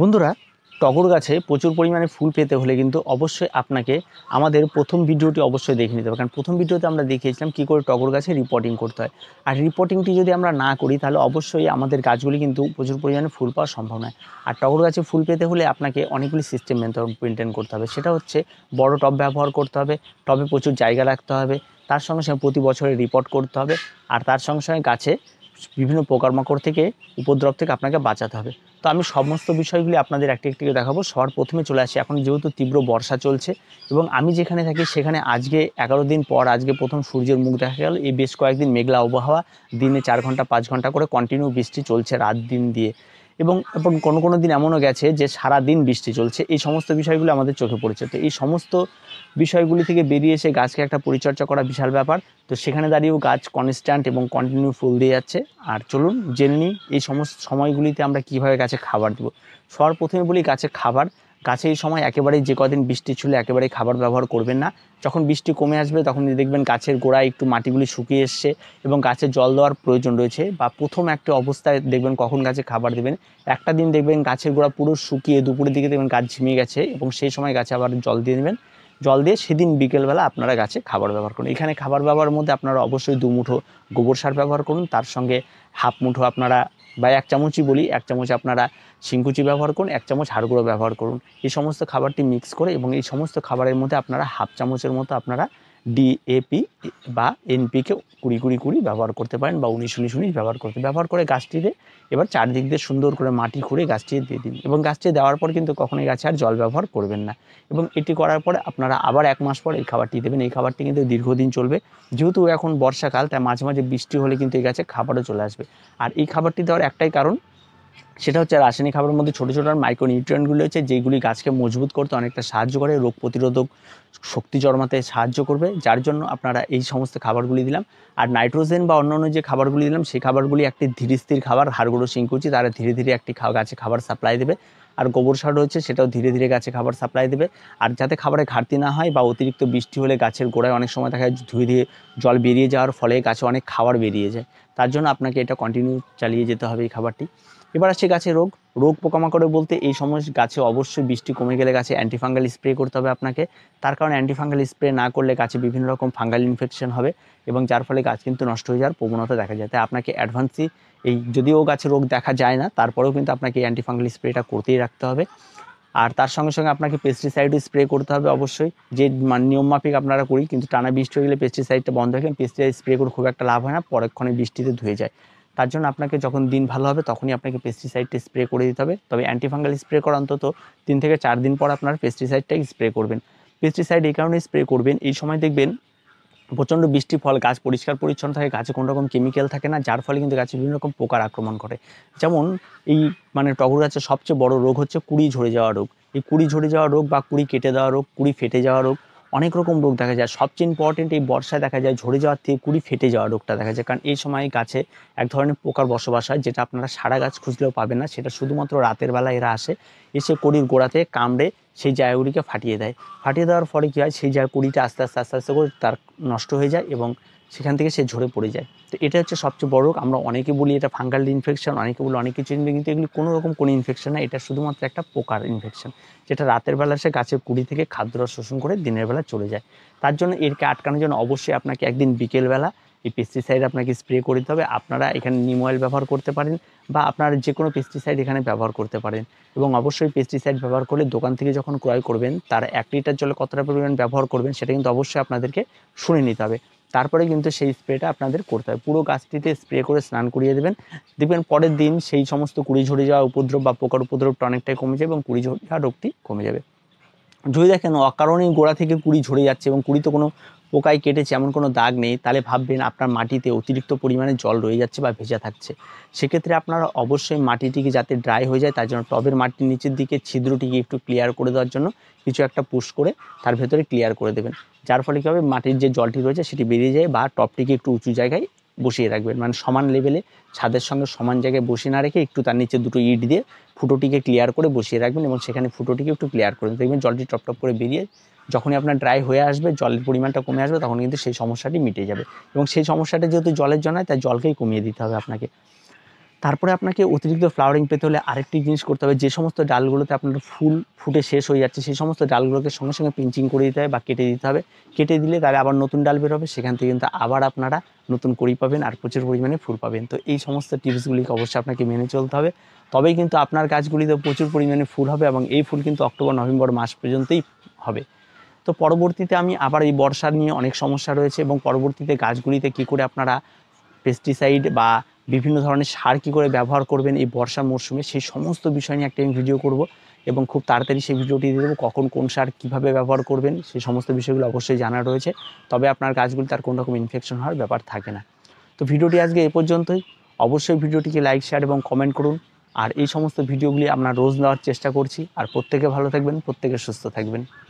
বন্ধুরা টগর গাছে প্রচুর পরিমাণে ফুল পেতে হলে কিন্তু অবশ্যই আপনাকে আমাদের প্রথম ভিডিওটি অবশ্যই দেখে নিতে হবে কারণ প্রথম ভিডিওতে আমরা দেখিয়েছিলাম কী করে টগর গাছে রিপোর্টিং করতে হয় আর রিপোর্টিংটি যদি আমরা না করি তাহলে অবশ্যই আমাদের গাছগুলি কিন্তু প্রচুর পরিমাণে ফুল পাওয়া সম্ভব নয় আর টগর গাছে ফুল পেতে হলে আপনাকে অনেকগুলি সিস্টেম মেনটেন করতে হবে সেটা হচ্ছে বড় টব ব্যবহার করতে হবে টবে প্রচুর জায়গা রাখতে হবে তার সঙ্গে সঙ্গে প্রতি বছরে রিপোর্ট করতে হবে আর তার সঙ্গে সঙ্গে গাছে বিভিন্ন পোকামাকড় থেকে উপদ্রব থেকে আপনাকে বাঁচাতে হবে তো আমি সমস্ত বিষয়গুলি আপনাদের একটি একটি দেখাবো সবার প্রথমে চলে আসি এখন যেহেতু তীব্র বর্ষা চলছে এবং আমি যেখানে থাকি সেখানে আজকে এগারো দিন পর আজকে প্রথম সূর্যের মুখ দেখা গেল এই বেশ কয়েকদিন মেঘলা আবহাওয়া দিনে চার ঘন্টা পাঁচ ঘন্টা করে কন্টিনিউ বৃষ্টি চলছে রাত দিন দিয়ে এবং এবং কোনো কোনো দিন এমনও গেছে যে সারা দিন বৃষ্টি চলছে এই সমস্ত বিষয়গুলো আমাদের চোখে পড়েছে তো এই সমস্ত বিষয়গুলি থেকে বেরিয়ে এসে গাছকে একটা পরিচর্যা করা বিশাল ব্যাপার তো সেখানে দাঁড়িয়েও গাছ কনস্ট্যান্ট এবং কন্টিনিউ ফুল দিয়ে যাচ্ছে আর চলুন জেনে নিই এই সমস্ত সময়গুলিতে আমরা কীভাবে গাছে খাবার দেবো প্রথমে বলি গাছে খাবার গাছের সময় একেবারেই যে কদিন বৃষ্টি ছিল একেবারেই খাবার ব্যবহার করবেন না যখন বৃষ্টি কমে আসবে তখন দেখবেন গাছের গোড়ায় একটু মাটিগুলি শুকিয়ে এসছে এবং গাছে জল দেওয়ার প্রয়োজন রয়েছে বা প্রথম একটা অবস্থায় দেখবেন কখন গাছে খাবার দেবেন একটা দিন দেখবেন গাছের গোড়া পুরো শুকিয়ে দুপুরের দিকে দেখবেন গাছ ঝিমিয়ে গেছে এবং সেই সময় গাছে আবার জল দিয়ে দেবেন জল দিয়ে সেদিন বিকেলবেলা আপনারা গাছে খাবার ব্যবহার করুন এখানে খাবার ব্যবহারের মধ্যে আপনারা অবশ্যই দু মুঠো গোবর সার ব্যবহার করুন তার সঙ্গে হাফ মুঠো আপনারা বা এক চামচই বলি এক চামচ আপনারা শিঙ্কুচি ব্যবহার করুন এক চামচ হাড়গুঁড়ো ব্যবহার করুন এই সমস্ত খাবারটি মিক্স করে এবং এই সমস্ত খাবারের মধ্যে আপনারা হাফ চামচের মতো আপনারা ডিএপি বা এনপিকে কুড়ি কুড়ি কুড়ি ব্যবহার করতে পারেন বা উনিশ উনিশ উনিশ ব্যবহার করতে ব্যবহার করে গাছটিতে এবার চারদিক দিয়ে সুন্দর করে মাটি খুঁড়ে গাছটি দিয়ে দিন এবং গাছটি দেওয়ার পর কিন্তু কখনোই গাছে আর জল ব্যবহার করবেন না এবং এটি করার পরে আপনারা আবার এক মাস পর এই খাবারটি দেবেন এই খাবারটি কিন্তু দীর্ঘদিন চলবে যেহেতু এখন বর্ষাকাল তাই মাঝে মাঝে বৃষ্টি হলে কিন্তু এই গাছে খাবারও চলে আসবে আর এই খাবারটি দেওয়ার একটাই কারণ সেটা হচ্ছে রাসায়নিক খাবারের মধ্যে ছোটো ছোটো মাইক্রো নিউট্রিয়েন্টগুলি হচ্ছে যেগুলি গাছকে মজবুত করতে অনেকটা সাহায্য করে রোগ প্রতিরোধক শক্তি জন্মাতে সাহায্য করবে যার জন্য আপনারা এই সমস্ত খাবারগুলি দিলাম আর নাইট্রোজেন বা অন্যান্য যে খাবারগুলি দিলাম সেই খাবারগুলি একটি ধীরস্থির খাবার হাড়গুড়ো শিঙ্কুচি তারা ধীরে ধীরে একটি গাছে খাবার সাপ্লাই দেবে আর গোবর সার রয়েছে সেটাও ধীরে ধীরে গাছে খাবার সাপ্লাই দেবে আর যাতে খাবারে ঘাটতি না হয় বা অতিরিক্ত বৃষ্টি হলে গাছের গোড়ায় অনেক সময় দেখা যায় ধুয়ে ধুয়ে জল বেরিয়ে যাওয়ার ফলে গাছে অনেক খাবার বেরিয়ে যায় তার জন্য আপনাকে এটা কন্টিনিউ চালিয়ে যেতে হবে এই খাবারটি এবার আসছে গাছে রোগ রোগ পোকামাকড়ে বলতে এই সময় গাছে অবশ্যই বৃষ্টি কমে গেলে গাছে অ্যান্টিফাঙ্গাল স্প্রে করতে হবে আপনাকে তার কারণে অ্যান্টিফাঙ্গাল স্প্রে না করলে গাছে বিভিন্ন রকম ফাঙ্গাল ইনফেকশন হবে এবং যার ফলে গাছ কিন্তু নষ্ট হয়ে যাওয়ার প্রবণতা দেখা যায় তাই আপনাকে অ্যাডভান্সই এই যদিও গাছে রোগ দেখা যায় না তারপরেও কিন্তু আপনাকে এই অ্যান্টিফাঙ্গাল স্প্রেটা করতেই রাখতে হবে আর তার সঙ্গে সঙ্গে আপনাকে পেস্টিসাইডও স্প্রে করতে হবে অবশ্যই যে মাফিক আপনারা করি কিন্তু টানা বৃষ্টি হয়ে গেলে পেস্টিসাইডটা বন্ধ হয়ে গেলে পেস্টিসাইড স্প্রে করে খুব একটা লাভ হয় না পরক্ষণে বৃষ্টিতে ধুয়ে যায় তার জন্য আপনাকে যখন দিন ভালো হবে তখনই আপনাকে পেস্টিসাইডটা স্প্রে করে দিতে হবে তবে অ্যান্টিফাঙ্গাল স্প্রে করা অন্তত তিন থেকে চার দিন পর আপনার পেস্টিসাইডটাই স্প্রে করবেন পেস্টিসাইড এই কারণে স্প্রে করবেন এই সময় দেখবেন প্রচণ্ড বৃষ্টি ফল গাছ পরিষ্কার পরিচ্ছন্ন থাকে গাছে কোনো রকম কেমিক্যাল থাকে না যার ফলে কিন্তু গাছে বিভিন্ন রকম পোকার আক্রমণ করে যেমন এই মানে টগর গাছের সবচেয়ে বড় রোগ হচ্ছে কুড়ি ঝরে যাওয়া রোগ এই কুড়ি ঝরে যাওয়া রোগ বা কুড়ি কেটে দেওয়া রোগ কুড়ি ফেটে যাওয়া রোগ অনেক রকম রোগ দেখা যায় সবচেয়ে ইম্পর্টেন্ট এই বর্ষায় দেখা যায় ঝরে যাওয়ার থেকে কুড়ি ফেটে যাওয়া রোগটা দেখা যায় কারণ এই সময় গাছে এক ধরনের পোকার বসবাস হয় যেটা আপনারা সারা গাছ খুঁজলেও পাবেন না সেটা শুধুমাত্র রাতের বেলা এরা আসে এসে কড়ির গোড়াতে কামড়ে সেই জায়গাগুলিকে ফাটিয়ে দেয় ফাটিয়ে দেওয়ার ফলে কী হয় সেই জায়গা কুড়িটা আস্তে আস্তে আস্তে আস্তে করে তার নষ্ট হয়ে যায় এবং সেখান থেকে সে ঝরে পড়ে যায় তো এটা হচ্ছে সবচেয়ে বড় রোগ আমরা অনেকে বলি এটা ফাঙ্গাল ইনফেকশন অনেকে বলি অনেক কিছু কিন্তু এগুলি কোনো রকম কোনো ইনফেকশন না এটা শুধুমাত্র একটা পোকার ইনফেকশন যেটা রাতের বেলা সে গাছের কুড়ি থেকে খাদ্যরস শোষণ করে দিনের বেলা চলে যায় তার জন্য এরকে আটকানোর জন্য অবশ্যই আপনাকে একদিন বিকেলবেলা এই পেস্টিসাইড আপনাকে স্প্রে করে দিতে হবে আপনারা এখানে নিম অয়েল ব্যবহার করতে পারেন বা আপনারা যে কোনো পেস্টিসাইড এখানে ব্যবহার করতে পারেন এবং অবশ্যই পেস্টিসাইড ব্যবহার করলে দোকান থেকে যখন ক্রয় করবেন তার এক লিটার জলে কতটা পরিমাণ ব্যবহার করবেন সেটা কিন্তু অবশ্যই আপনাদেরকে শুনে নিতে হবে তারপরে কিন্তু সেই স্প্রেটা আপনাদের করতে হবে পুরো গাছটিতে স্প্রে করে স্নান করিয়ে দেবেন দেখবেন পরের দিন সেই সমস্ত কুড়ি ঝরে যাওয়া উপদ্রব বা পোকার উপদ্রবটা অনেকটাই কমে যাবে এবং কুড়ি ঝরে যাওয়া রোগটি কমে যাবে যদি দেখেন অকারণেই গোড়া থেকে কুড়ি ঝরে যাচ্ছে এবং কুড়িতে কোনো পোকায় কেটেছে এমন কোনো দাগ নেই তাহলে ভাববেন আপনার মাটিতে অতিরিক্ত পরিমাণে জল রয়ে যাচ্ছে বা ভেজা থাকছে সেক্ষেত্রে আপনারা অবশ্যই মাটিটিকে যাতে ড্রাই হয়ে যায় তার জন্য টবের মাটির নিচের দিকে ছিদ্রটিকে একটু ক্লিয়ার করে দেওয়ার জন্য কিছু একটা পুশ করে তার ভেতরে ক্লিয়ার করে দেবেন যার ফলে কী হবে মাটির যে জলটি রয়েছে সেটি বেরিয়ে যায় বা টপটিকে একটু উঁচু জায়গায় বসিয়ে রাখবেন মানে সমান লেভেলে ছাদের সঙ্গে সমান জায়গায় বসিয়ে না রেখে একটু তার নিচে দুটো ইট দিয়ে ফুটোটিকে ক্লিয়ার করে বসিয়ে রাখবেন এবং সেখানে ফুটোটিকে একটু ক্লিয়ার করে দেখবেন জলটি টপটপ করে বেরিয়ে যখনই আপনার ড্রাই হয়ে আসবে জলের পরিমাণটা কমে আসবে তখন কিন্তু সেই সমস্যাটি মিটে যাবে এবং সেই সমস্যাটা যেহেতু জলের জন্য তাই জলকেই কমিয়ে দিতে হবে আপনাকে তারপরে আপনাকে অতিরিক্ত ফ্লাওয়ারিং পেতে হলে আরেকটি জিনিস করতে হবে যে সমস্ত ডালগুলোতে আপনার ফুল ফুটে শেষ হয়ে যাচ্ছে সেই সমস্ত ডালগুলোকে সঙ্গে সঙ্গে পিঞ্চিং করে দিতে হবে বা কেটে দিতে হবে কেটে দিলে তাহলে আবার নতুন ডাল বেরোবে সেখান থেকে কিন্তু আবার আপনারা নতুন করি পাবেন আর প্রচুর পরিমাণে ফুল পাবেন তো এই সমস্ত টিপসগুলিকে অবশ্যই আপনাকে মেনে চলতে হবে তবেই কিন্তু আপনার গাছগুলিতে প্রচুর পরিমাণে ফুল হবে এবং এই ফুল কিন্তু অক্টোবর নভেম্বর মাস পর্যন্তই হবে তো পরবর্তীতে আমি আবার এই বর্ষা নিয়ে অনেক সমস্যা রয়েছে এবং পরবর্তীতে গাছগুলিতে কি করে আপনারা পেস্টিসাইড বা বিভিন্ন ধরনের সার কী করে ব্যবহার করবেন এই বর্ষা মরশুমে সেই সমস্ত বিষয় নিয়ে একটা আমি ভিডিও করব এবং খুব তাড়াতাড়ি সেই ভিডিওটি দিয়ে দেবো কখন কোন সার কীভাবে ব্যবহার করবেন সেই সমস্ত বিষয়গুলো অবশ্যই জানা রয়েছে তবে আপনার গাছগুলি তার কোনো রকম ইনফেকশন হওয়ার ব্যাপার থাকে না তো ভিডিওটি আজকে এ পর্যন্তই অবশ্যই ভিডিওটিকে লাইক শেয়ার এবং কমেন্ট করুন আর এই সমস্ত ভিডিওগুলি আমরা রোজ নেওয়ার চেষ্টা করছি আর প্রত্যেকে ভালো থাকবেন প্রত্যেকে সুস্থ থাকবেন